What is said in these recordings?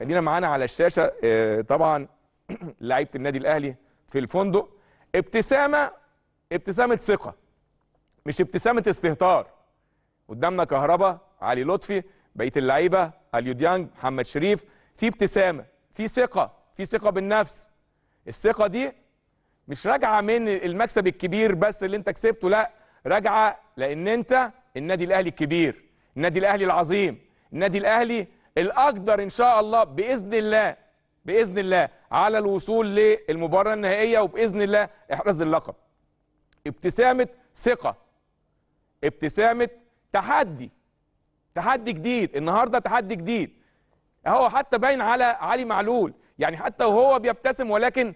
خلينا معانا على الشاشه آه، طبعا لعيبه النادي الاهلي في الفندق ابتسامه ابتسامه ثقه مش ابتسامه استهتار قدامنا كهربا علي لطفي بقيه اللعيبه اليو ديانج محمد شريف في ابتسامه في ثقه في ثقه بالنفس الثقه دي مش راجعه من المكسب الكبير بس اللي انت كسبته لا راجعه لان انت النادي الاهلي الكبير النادي الاهلي العظيم النادي الاهلي الاقدر ان شاء الله باذن الله باذن الله على الوصول للمباراه النهائيه وباذن الله احراز اللقب ابتسامه ثقه ابتسامه تحدي تحدي جديد النهارده تحدي جديد اهو حتى باين على علي معلول يعني حتى وهو بيبتسم ولكن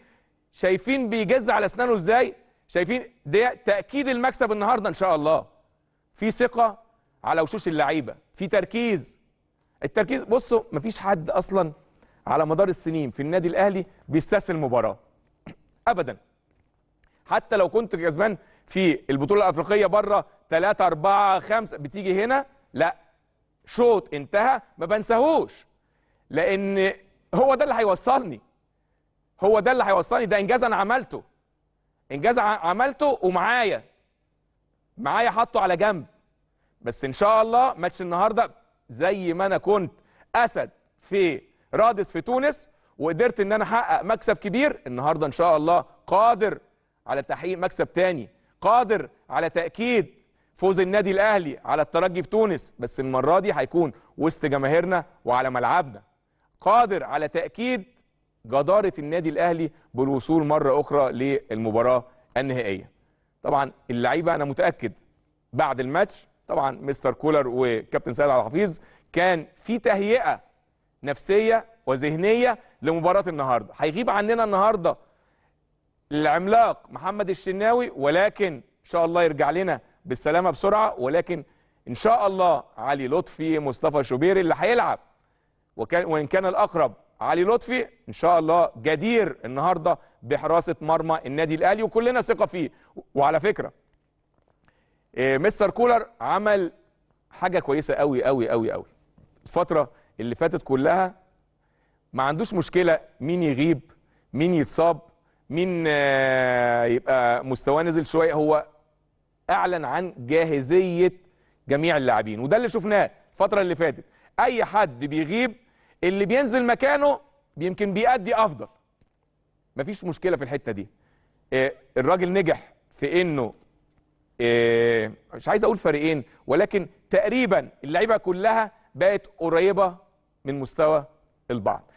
شايفين بيجز على اسنانه ازاي شايفين ده تاكيد المكسب النهارده ان شاء الله في ثقه على وشوش اللعيبه في تركيز التركيز بصوا مفيش حد اصلا على مدار السنين في النادي الاهلي بيستسهل مباراه ابدا حتى لو كنت كسبان في البطوله الافريقيه بره 3 4 5 بتيجي هنا لا شوط انتهى ما بنساهوش لان هو ده اللي هيوصلني هو ده اللي هيوصلني ده انجاز انا عملته انجاز عملته ومعايا معايا حاطه على جنب بس ان شاء الله ماتش النهارده زي ما انا كنت اسد في رادس في تونس وقدرت ان انا احقق مكسب كبير النهارده ان شاء الله قادر على تحقيق مكسب تاني قادر على تاكيد فوز النادي الاهلي على الترجي في تونس بس المره دي هيكون وسط جماهيرنا وعلى ملعبنا قادر على تاكيد جداره النادي الاهلي بالوصول مره اخرى للمباراه النهائيه طبعا اللعيبه انا متاكد بعد الماتش طبعا مستر كولر وكابتن سيد عبد الحفيظ كان في تهيئه نفسيه وذهنيه لمباراه النهارده هيغيب عننا النهارده العملاق محمد الشناوي ولكن ان شاء الله يرجع لنا بالسلامه بسرعه ولكن ان شاء الله علي لطفي مصطفى شوبير اللي هيلعب وكان وان كان الاقرب علي لطفي ان شاء الله جدير النهارده بحراسه مرمى النادي الاهلي وكلنا ثقه فيه وعلى فكره إيه، مستر كولر عمل حاجه كويسه قوي قوي قوي قوي الفتره اللي فاتت كلها ما عندوش مشكله مين يغيب مين يتصاب مين آه، يبقى مستواه نزل شويه هو اعلن عن جاهزيه جميع اللاعبين وده اللي شفناه الفتره اللي فاتت اي حد بيغيب اللي بينزل مكانه يمكن بيأدي افضل مفيش مشكله في الحته دي إيه، الراجل نجح في انه آه، مش عايز اقول فريقين ولكن تقريبا اللعيبه كلها بقت قريبه من مستوى البعض